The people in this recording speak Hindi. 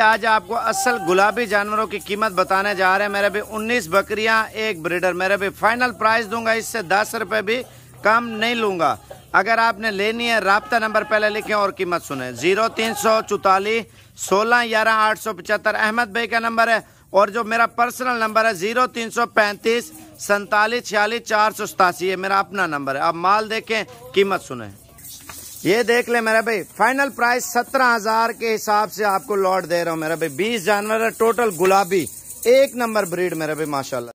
आज आपको असल गुलाबी जानवरों की कीमत बताने जा रहे हैं मेरे भी 19 बकरियां एक ब्रीडर मेरे भी फाइनल प्राइस दूंगा इससे दस रुपए भी कम नहीं लूंगा अगर आपने लेनी है रबता नंबर पहले लिखें और कीमत सुने जीरो तीन सौ चौतालीस सोलह ग्यारह आठ सौ पचहत्तर अहमद भाई का नंबर है और जो मेरा पर्सनल नंबर है जीरो तीन सौ पैंतीस सैतालीस छियालीस चार सौ सतासी ये मेरा अपना नंबर है आप माल देखें कीमत सुने ये देख ले मेरा भाई फाइनल प्राइस सत्रह हजार के हिसाब से आपको लॉट दे रहा हूँ मेरा भाई बीस जानवर है टोटल गुलाबी एक नंबर ब्रीड मेरा भाई माशाल्लाह